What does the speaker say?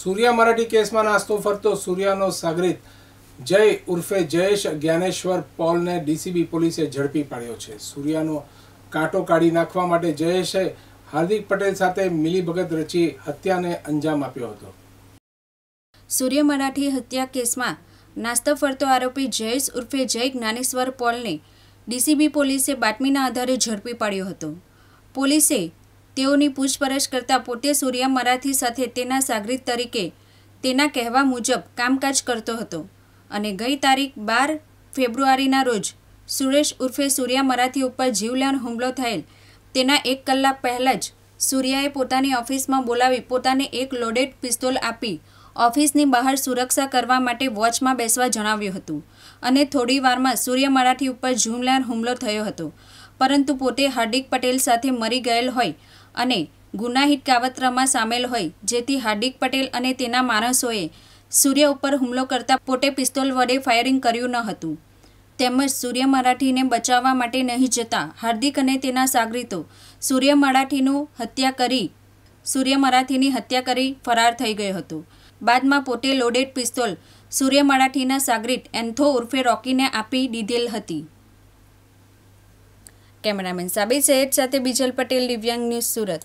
સૂર્યા મરાઠી કેસમાં નાસ્તો ફરતો સૂર્યાનો સાગરીત જય ઉર્ફે જયેશ જ્ઞાનેશ્વર પોલને ડીસીબી પોલીસે ઝડપી પાડ્યો છે સૂર્યાનો કાંટો કાઢી નાખવા માટે જયેશે હાર્દિક પટેલ સાથે મિલીભગત રચી હત્યાને અંજામ આપ્યો હતો સૂર્ય મરાઠી હત્યા કેસમાં નાસ્તો ફરતો આરોપી જયેશ ઉર્ફે જય જ્ઞાનેશ્વર પોલને ડીસીબી પોલીસે બાતમીના આધારે ઝડપી પાડ્યો હતો પોલીસે તેઓની પૂછપરછ કરતા પોતે સૂર્યા મરાઠી સાથે તેના સાગરીત તરીકે તેના કહેવા મુજબ કામકાજ કરતો હતો અને ગઈ તારીખ બાર ફેબ્રુઆરીના રોજ સુરેશ ઉર્ફે સૂર્યા મરાઠી ઉપર જીવલેણ હુમલો થયેલ તેના એક કલાક પહેલાં જ સૂર્યાએ પોતાની ઓફિસમાં બોલાવી પોતાને એક લોડેડ પિસ્તોલ આપી ઓફિસની બહાર સુરક્ષા કરવા માટે વોચમાં બેસવા જણાવ્યું હતું અને થોડી વારમાં સૂર્ય મરાઠી ઉપર જુમલાર હુમલો થયો હતો પરંતુ પોતે હાર્દિક પટેલ સાથે મરી ગયેલ હોય અને ગુનાહિત કાવતરામાં સામેલ હોય જેથી હાર્દિક પટેલ અને તેના માણસોએ સૂર્ય ઉપર હુમલો કરતા પોતે પિસ્તોલ વડે ફાયરિંગ કર્યું ન હતું તેમજ સૂર્ય મરાઠીને બચાવવા માટે નહીં જતા હાર્દિક અને તેના સાગરીતો સૂર્ય મરાઠીનું હત્યા કરી સૂર્ય મરાઠીની હત્યા કરી ફરાર થઈ ગયો હતો બાદમાં પોતે લોડેડ પિસ્તોલ સૂર્ય મરાઠીના સાગરીત એન્થો ઉર્ફે રોકીને આપી દીધેલ હતી કેમેરામેન સાબિર સૈયદ સાથે બીજલ પટેલ દિવ્યાંગ ન્યૂઝ સુરત